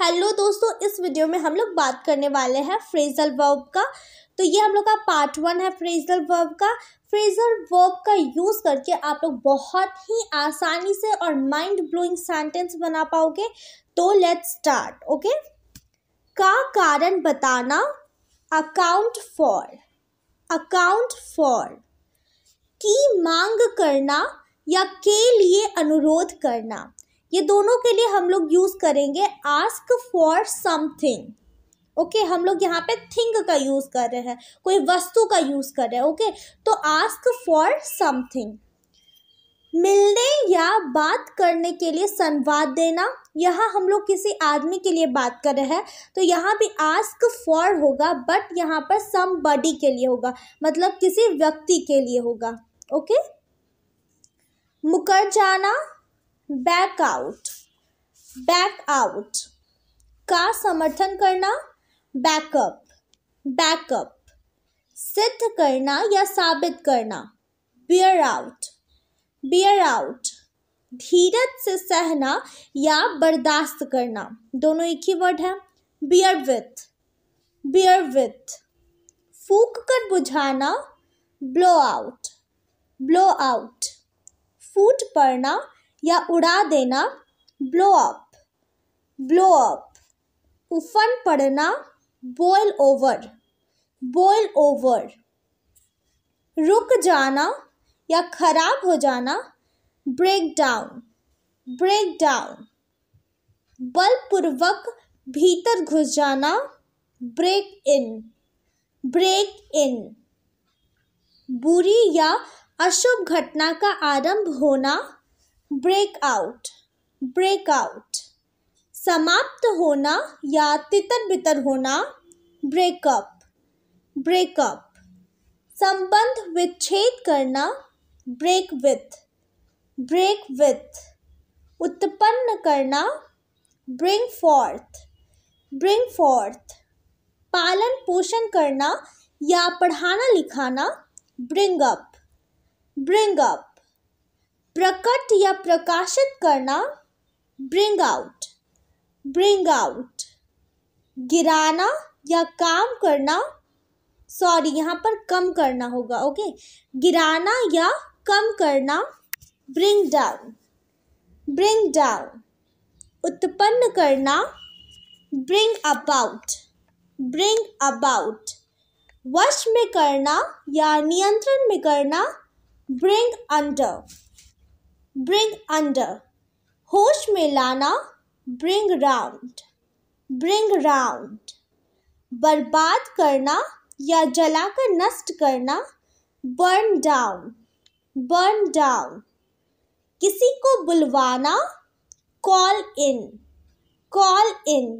Hello दोस्तों इस video में हम लोग बात करने वाले हैं फ्रेजल वर्ब का तो ये हम लोग का पार्ट वन है फ्रेजल वर्ब का फ्रेजल वर्ब का यूज़ करके आप लोग बहुत ही आसानी से और माइंड ब्लोइंग सेंटेंस बना पाओगे तो लेट्स स्टार्ट ओके का कारण बताना अकाउंट फॉर अकाउंट फॉर की मांग करना या के लिए अनुरोध करना ये दोनों के लिए हम लोग यूज़ करेंगे आस्क फॉर समथिंग ओके हम लोग यहाँ पे थिंग का यूज़ कर रहे हैं कोई वस्तु का यूज़ कर रहे हैं ओके तो आस्क फॉर समथिंग मिलने या बात करने के लिए संवाद देना यहाँ हम लोग किसी आदमी के लिए बात कर रहे हैं तो यहाँ भी आस्क फॉर होगा बट यहाँ पर सम बडी के लिए होगा मतलब किसी व्यक्ति के लिए होगा ओके मुकर जाना बैक आउट बैक आउट का समर्थन करना बैकअप बैकअप सिद्ध करना या साबित करना बियर आउट बियर आउट धीरज से सहना या बर्दाश्त करना दोनों एक ही वर्ड है बियर विथ बियर विथ फूक कर बुझाना ब्लो आउट ब्लो आउट फूट पड़ना या उड़ा देना ब्लो अप ब्लो अप उफन पड़ना बोयल ओवर बोयल ओवर रुक जाना या खराब हो जाना ब्रेक डाउन ब्रेक डाउन बलपूर्वक भीतर घुस जाना ब्रेक इन ब्रेक इन बुरी या अशुभ घटना का आरंभ होना ब्रेक आउट ब्रेक आउट समाप्त होना या तितर बितर होना ब्रेकअप ब्रेकअप संबंध विच्छेद करना ब्रेक विथ ब्रेक विथ उत्पन्न करना ब्रिंग फोर्थ ब्रिंग फोर्थ पालन पोषण करना या पढ़ाना लिखाना ब्रिंग अप ब्रिंग अप प्रकट या प्रकाशित करना ब्रिंग आउट ब्रिंग आउट गिराना या काम करना सॉरी यहाँ पर कम करना होगा ओके गिराना या कम करना ब्रिंग डाउन ब्रिंग डाउन उत्पन्न करना ब्रिंग अबाउट ब्रिंग अबाउट वश में करना या नियंत्रण में करना ब्रिंग अंडर bring under. होश में लाना ब्रिंग राउंड ब्रिंग राउंड बर्बाद करना या जलाकर नष्ट करना बर्न डाउन बर्न डाउन किसी को बुलवाना कॉल इन कॉल इन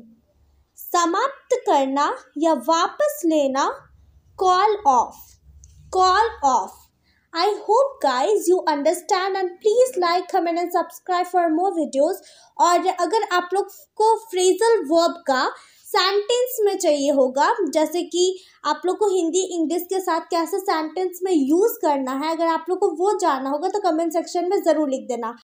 समाप्त करना या वापस लेना call off call off I hope guys you understand and please like comment and subscribe for more videos और अगर आप लोग को फ्रेजल वर्ब का सेंटेंस में चाहिए होगा जैसे कि आप लोग को हिंदी इंग्लिश के साथ कैसे सेंटेंस में यूज़ करना है अगर आप लोग को वो जानना होगा तो कमेंट सेक्शन में ज़रूर लिख देना